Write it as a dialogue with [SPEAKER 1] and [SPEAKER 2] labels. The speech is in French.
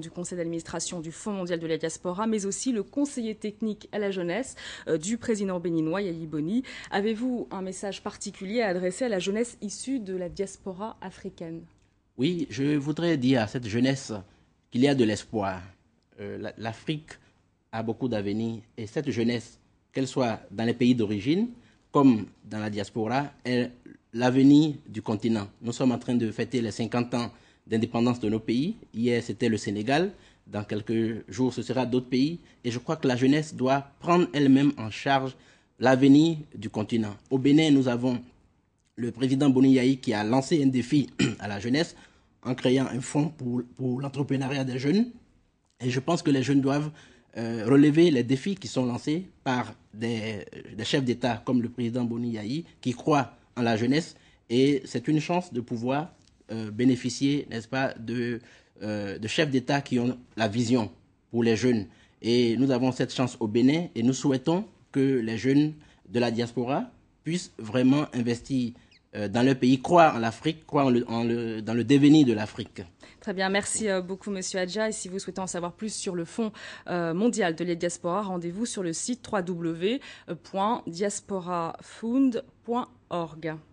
[SPEAKER 1] du conseil d'administration du Fonds mondial de la diaspora, mais aussi le conseiller technique à la jeunesse euh, du président béninois Yahi Boni. Avez-vous un message particulier à adresser à la jeunesse issue de la diaspora africaine
[SPEAKER 2] Oui, je voudrais dire à cette jeunesse qu'il y a de l'espoir. Euh, L'Afrique a beaucoup d'avenir et cette jeunesse, qu'elle soit dans les pays d'origine comme dans la diaspora, est l'avenir du continent. Nous sommes en train de fêter les 50 ans d'indépendance de nos pays. Hier, c'était le Sénégal. Dans quelques jours, ce sera d'autres pays. Et je crois que la jeunesse doit prendre elle-même en charge l'avenir du continent. Au Bénin, nous avons le président Boni Yahi qui a lancé un défi à la jeunesse en créant un fonds pour, l'entrepreneuriat des jeunes. Et je pense que les jeunes doivent euh, relever les défis qui sont lancés par des, chefs d'État comme le président Boni Yahi qui croient en la jeunesse. Et c'est une chance de pouvoir euh, bénéficier, n'est-ce pas, euh, de, chefs d'État qui ont la vision pour les jeunes. Et nous avons cette chance au Bénin et nous souhaitons que les jeunes de la diaspora puissent vraiment investir euh, dans leur pays, croire en l'Afrique, croire en le, dans le devenir de l'Afrique.
[SPEAKER 1] Très bien, merci beaucoup Monsieur Adja. Et si vous souhaitez en savoir plus sur le Fonds mondial de la diaspora, rendez-vous sur le site www.diasporafound.org.